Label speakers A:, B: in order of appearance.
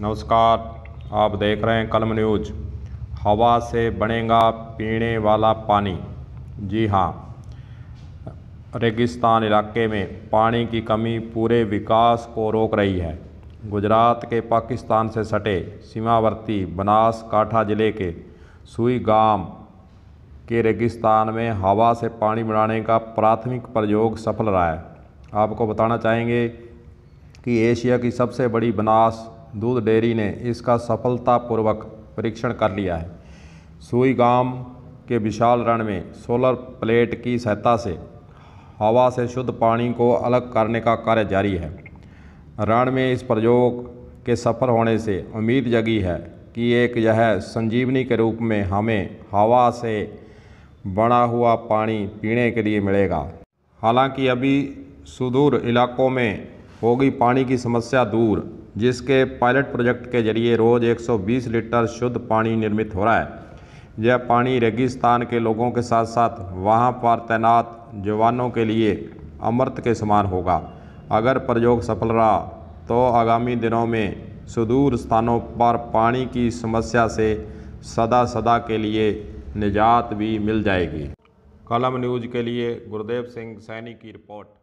A: नमस्कार आप देख रहे हैं कलम न्यूज हवा से बनेगा पीने वाला पानी जी हाँ रेगिस्तान इलाके में पानी की कमी पूरे विकास को रोक रही है गुजरात के पाकिस्तान से सटे सीमावर्ती बनासकाठा जिले के सुई गांव के रेगिस्तान में हवा से पानी बनाने का प्राथमिक प्रयोग सफल रहा है आपको बताना चाहेंगे कि एशिया की सबसे बड़ी बनास दूध डेयरी ने इसका सफलतापूर्वक परीक्षण कर लिया है सुई गांव के विशाल रण में सोलर प्लेट की सहायता से हवा से शुद्ध पानी को अलग करने का कार्य जारी है रण में इस प्रयोग के सफल होने से उम्मीद जगी है कि एक यह संजीवनी के रूप में हमें हवा से बना हुआ पानी पीने के लिए मिलेगा हालांकि अभी सुदूर इलाकों में होगी पानी की समस्या दूर जिसके पायलट प्रोजेक्ट के जरिए रोज़ 120 लीटर शुद्ध पानी निर्मित हो रहा है यह पानी रेगिस्तान के लोगों के साथ साथ वहाँ पर तैनात जवानों के लिए अमृत के समान होगा अगर प्रयोग सफल रहा तो आगामी दिनों में सुदूर स्थानों पर पानी की समस्या से सदा सदा के लिए निजात भी मिल जाएगी कलम न्यूज के लिए गुरुदेव सिंह सैनी की रिपोर्ट